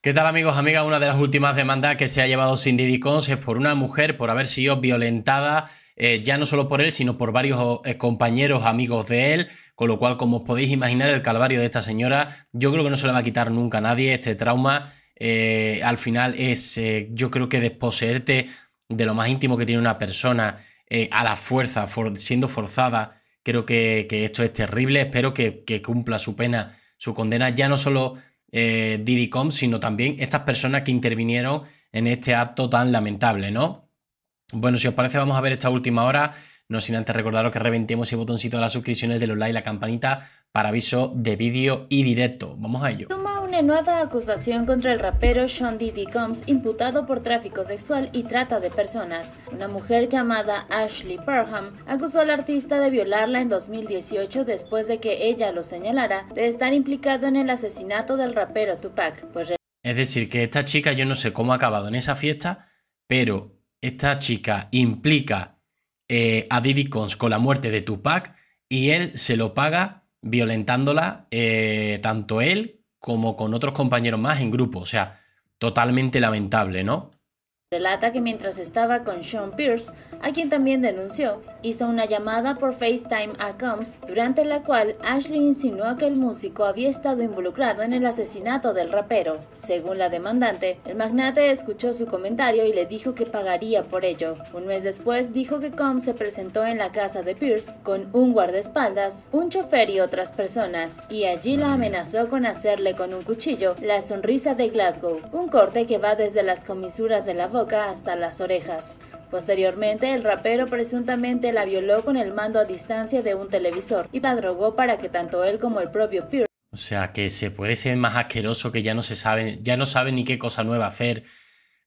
¿Qué tal amigos, amigas? Una de las últimas demandas que se ha llevado Cindy Dicons es por una mujer por haber sido violentada, eh, ya no solo por él, sino por varios eh, compañeros, amigos de él, con lo cual, como os podéis imaginar, el calvario de esta señora, yo creo que no se le va a quitar nunca a nadie este trauma. Eh, al final es, yo creo que desposeerte de lo más íntimo que tiene una persona a la fuerza, siendo forzada, creo que, esto es terrible, espero que cumpla su pena, su condena, ya no solo eh, Didicom, sino también estas personas que intervinieron en este acto tan lamentable, ¿no? Bueno, si os parece, vamos a ver esta última hora no sin antes recordaros que reventemos ese botoncito de las suscripciones los like y la campanita para aviso de vídeo y directo. Vamos a ello. Toma una nueva acusación contra el rapero Sean Diddy Combs, imputado por tráfico sexual y trata de personas. Una mujer llamada Ashley Perham acusó al artista de violarla en 2018 después de que ella lo señalara de estar implicado en el asesinato del rapero Tupac. Pues es decir, que esta chica, yo no sé cómo ha acabado en esa fiesta, pero esta chica implica eh, a Diddy Cons con la muerte de Tupac y él se lo paga violentándola eh, tanto él como con otros compañeros más en grupo. O sea, totalmente lamentable, ¿no? Relata que mientras estaba con Sean Pierce, a quien también denunció, hizo una llamada por FaceTime a Combs, durante la cual Ashley insinuó que el músico había estado involucrado en el asesinato del rapero. Según la demandante, el magnate escuchó su comentario y le dijo que pagaría por ello. Un mes después dijo que Combs se presentó en la casa de Pierce con un guardaespaldas, un chofer y otras personas, y allí la amenazó con hacerle con un cuchillo la sonrisa de Glasgow, un corte que va desde las comisuras de la boca hasta las orejas. Posteriormente, el rapero presuntamente la violó con el mando a distancia de un televisor y la drogó para que tanto él como el propio Pierce o sea, que se puede ser más asqueroso que ya no se sabe, ya no sabe ni qué cosa nueva hacer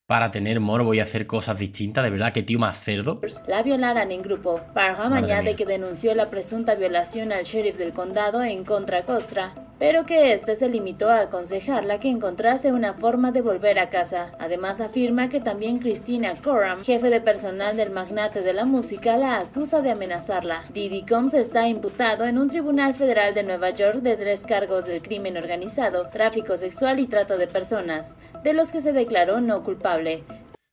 para tener morbo y hacer cosas distintas. De verdad, que tío más cerdo. La violaron en grupo. Parham añade que denunció la presunta violación al sheriff del condado en Contra Costra, pero que éste se limitó a aconsejarla que encontrase una forma de volver a casa. Además afirma que también Christina Coram, jefe de personal del magnate de la música, la acusa de amenazarla. Didi Combs está imputado en un tribunal federal de Nueva York de tres cargos del crimen organizado, tráfico sexual y trato de personas, de los que se declaró no culpable.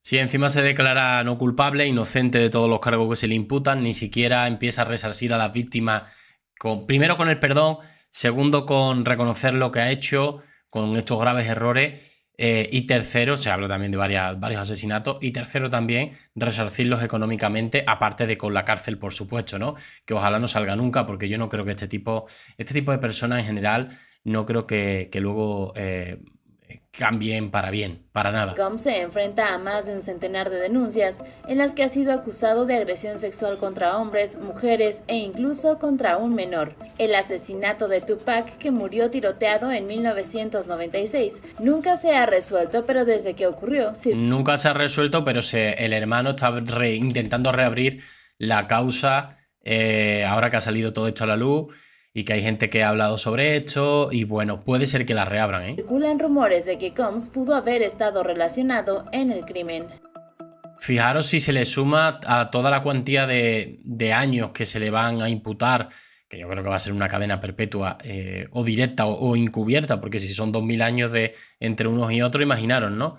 Si encima se declara no culpable, inocente de todos los cargos que se le imputan, ni siquiera empieza a resarcir a la víctima con, primero con el perdón Segundo, con reconocer lo que ha hecho con estos graves errores. Eh, y tercero, se habla también de varios asesinatos. Y tercero, también resarcirlos económicamente, aparte de con la cárcel, por supuesto, ¿no? Que ojalá no salga nunca, porque yo no creo que este tipo, este tipo de personas en general, no creo que, luego eh, cambien para bien, para nada. Com se enfrenta a más de un centenar de denuncias en las que ha sido acusado de agresión sexual contra hombres, mujeres e incluso contra un menor. El asesinato de Tupac, que murió tiroteado en 1996, nunca se ha resuelto, pero desde que ocurrió... Nunca se ha resuelto, pero el hermano está intentando reabrir la causa eh, ahora que ha salido todo hecho a la luz y que hay gente que ha hablado sobre esto y bueno, puede ser que la reabran. ¿eh? Circulan rumores de que Combs pudo haber estado relacionado en el crimen. Fijaros si se le suma a toda la cuantía de, años que se le van a imputar, que yo creo que va a ser una cadena perpetua eh, o directa o, encubierta, porque si son 2.000 años de entre unos y otros, imaginaros, ¿no?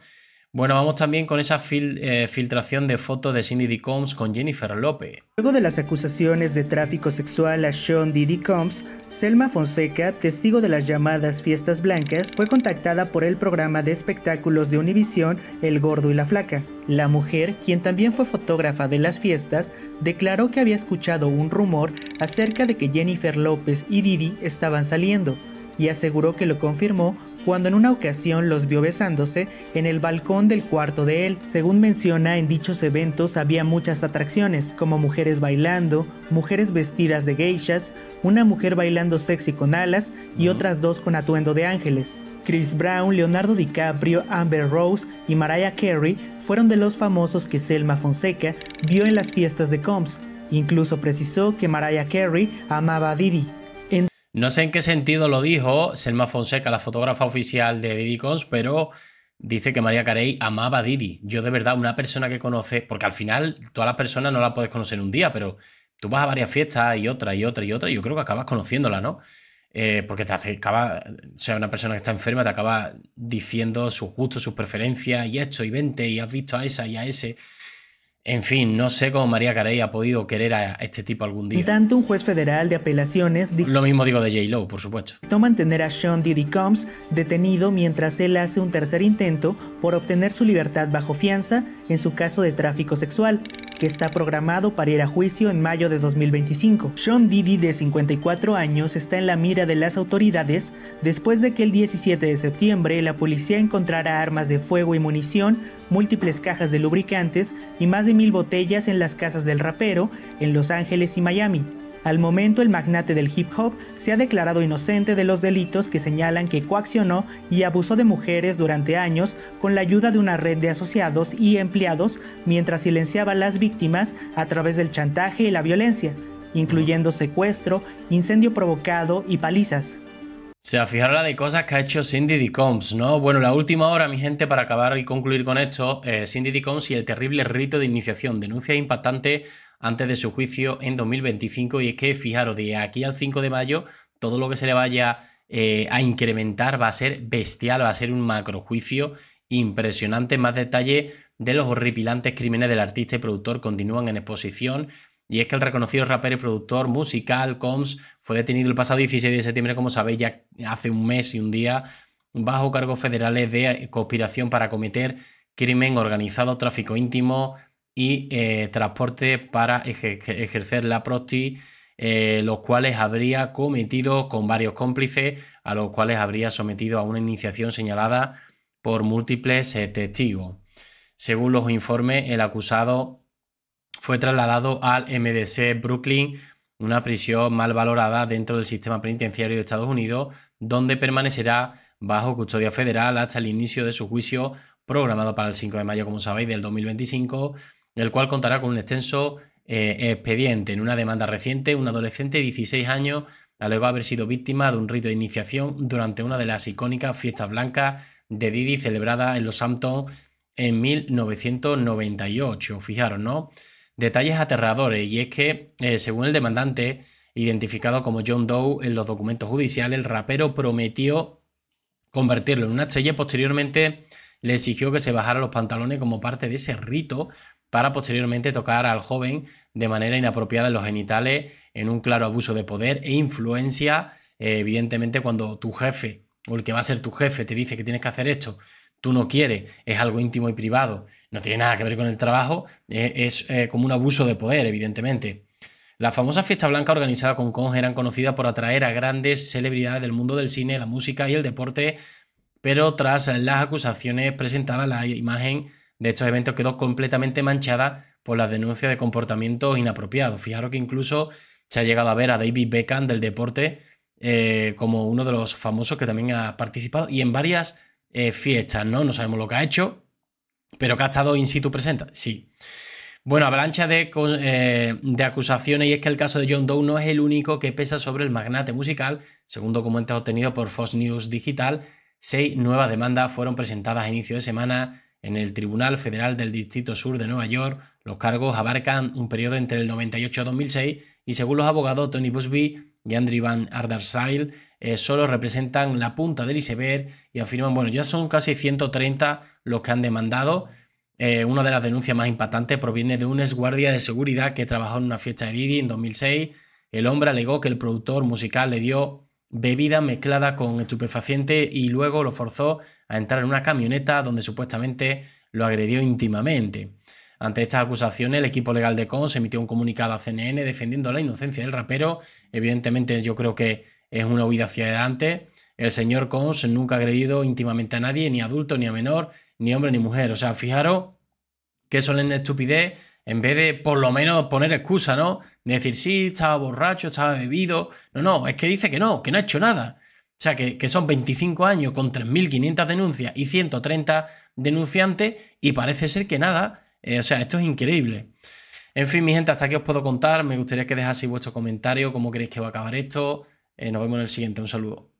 Bueno, vamos también con esa eh, filtración de fotos de Cindy D. Combs con Jennifer López. Luego de las acusaciones de tráfico sexual a Sean Diddy Combs, Selma Fonseca, testigo de las llamadas fiestas blancas, fue contactada por el programa de espectáculos de Univision El Gordo y la Flaca. La mujer, quien también fue fotógrafa de las fiestas, declaró que había escuchado un rumor acerca de que Jennifer López y Didi estaban saliendo y aseguró que lo confirmó cuando en una ocasión los vio besándose en el balcón del cuarto de él. Según menciona, en dichos eventos había muchas atracciones, como mujeres bailando, mujeres vestidas de geishas, una mujer bailando sexy con alas y otras dos con atuendo de ángeles. Chris Brown, Leonardo DiCaprio, Amber Rose y Mariah Carey fueron de los famosos que Selma Fonseca vio en las fiestas de Combs. Incluso precisó que Mariah Carey amaba a Didi. No sé en qué sentido lo dijo Selma Fonseca, la fotógrafa oficial de Diddy Cons, pero dice que María Carey amaba a Didi. Yo de verdad, una persona que conoce, porque al final todas las personas no la puedes conocer en un día, pero tú vas a varias fiestas y otra y otra y otra, y yo creo que acabas conociéndola, ¿no? Eh, porque te acercaba, o sea, una persona que está enferma te acaba diciendo sus gustos, sus preferencias, y esto, y vente, y has visto a esa y a ese. En fin, no sé cómo María Carey ha podido querer a este tipo algún día. tanto, un juez federal de apelaciones... Lo mismo digo de J. Lowe, por supuesto. mantener a Sean Diddy Combs detenido mientras él hace un tercer intento por obtener su libertad bajo fianza en su caso de tráfico sexual que está programado para ir a juicio en mayo de 2025. Sean Diddy, de 54 años, está en la mira de las autoridades después de que el 17 de septiembre la policía encontrara armas de fuego y munición, múltiples cajas de lubricantes y más de mil botellas en las casas del rapero en Los Ángeles y Miami. Al momento el magnate del hip hop se ha declarado inocente de los delitos que señalan que coaccionó y abusó de mujeres durante años con la ayuda de una red de asociados y empleados mientras silenciaba a las víctimas a través del chantaje y la violencia, incluyendo secuestro, incendio provocado y palizas. se sea, la de cosas que ha hecho Cindy Combs, ¿no? Bueno, la última hora, mi gente, para acabar y concluir con esto, eh, Cindy Combs y el terrible rito de iniciación, denuncia impactante antes de su juicio en 2025. Y es que, fijaros, de aquí al 5 de mayo, todo lo que se le vaya eh, a incrementar va a ser bestial, va a ser un macrojuicio impresionante. Más detalle de los horripilantes crímenes del artista y productor continúan en exposición. Y es que el reconocido rapero y productor musical Combs fue detenido el pasado 16 de septiembre, como sabéis, ya hace un mes y un día, bajo cargos federales de conspiración para cometer crimen organizado, tráfico íntimo, y eh, transporte para ejercer la prosti, eh, los cuales habría cometido con varios cómplices, a los cuales habría sometido a una iniciación señalada por múltiples eh, testigos. Según los informes, el acusado fue trasladado al MDC Brooklyn, una prisión mal valorada dentro del sistema penitenciario de Estados Unidos, donde permanecerá bajo custodia federal hasta el inicio de su juicio programado para el 5 de mayo, como sabéis, del 2025 el cual contará con un extenso eh, expediente. En una demanda reciente, un adolescente de 16 años alegó haber sido víctima de un rito de iniciación durante una de las icónicas fiestas blancas de Didi celebrada en los Hamptons en 1998. Fijaros, ¿no? Detalles aterradores, y es que, eh, según el demandante, identificado como John Doe en los documentos judiciales, el rapero prometió convertirlo en una estrella y posteriormente le exigió que se bajara los pantalones como parte de ese rito para posteriormente tocar al joven de manera inapropiada en los genitales, en un claro abuso de poder e influencia, eh, evidentemente cuando tu jefe o el que va a ser tu jefe te dice que tienes que hacer esto, tú no quieres, es algo íntimo y privado, no tiene nada que ver con el trabajo, eh, es eh, como un abuso de poder, evidentemente. la famosa fiesta blanca organizada con Kong eran conocidas por atraer a grandes celebridades del mundo del cine, la música y el deporte, pero tras las acusaciones presentadas, la imagen de estos eventos quedó completamente manchada por las denuncias de comportamiento inapropiado. Fijaros que incluso se ha llegado a ver a David Beckham del deporte eh, como uno de los famosos que también ha participado y en varias eh, fiestas, ¿no? No sabemos lo que ha hecho, pero que ha estado in situ presente, sí. Bueno, avalancha de, eh, de, acusaciones y es que el caso de John Doe no es el único que pesa sobre el magnate musical, según documentos obtenidos por Fox News Digital, Seis nuevas demandas fueron presentadas a inicio de semana en el Tribunal Federal del Distrito Sur de Nueva York. Los cargos abarcan un periodo entre el 98 y 2006 y según los abogados Tony Busby y Andrew Van Ardersail, eh, solo representan la punta del iceberg y afirman, bueno, ya son casi 130 los que han demandado. Eh, una de las denuncias más impactantes proviene de un exguardia de seguridad que trabajó en una fiesta de Didi en 2006. El hombre alegó que el productor musical le dio bebida mezclada con estupefaciente y luego lo forzó a entrar en una camioneta donde supuestamente lo agredió íntimamente. Ante estas acusaciones, el equipo legal de Cons emitió un comunicado a CNN defendiendo la inocencia del rapero. Evidentemente, yo creo que es una huida hacia adelante. El señor Cons nunca ha agredido íntimamente a nadie, ni adulto, ni a menor, ni hombre, ni mujer. O sea, fijaros qué solemne estupidez en vez de por lo menos poner excusa, ¿no? decir, sí, estaba borracho, estaba bebido. No, no, es que dice que no, que no ha hecho nada. O sea, que, son 25 años con 3.500 denuncias y 130 denunciantes y parece ser que nada. Eh, o sea, esto es increíble. En fin, mi gente, hasta aquí os puedo contar. Me gustaría que dejaseis vuestro comentario, cómo creéis que va a acabar esto. Eh, nos vemos en el siguiente. Un saludo.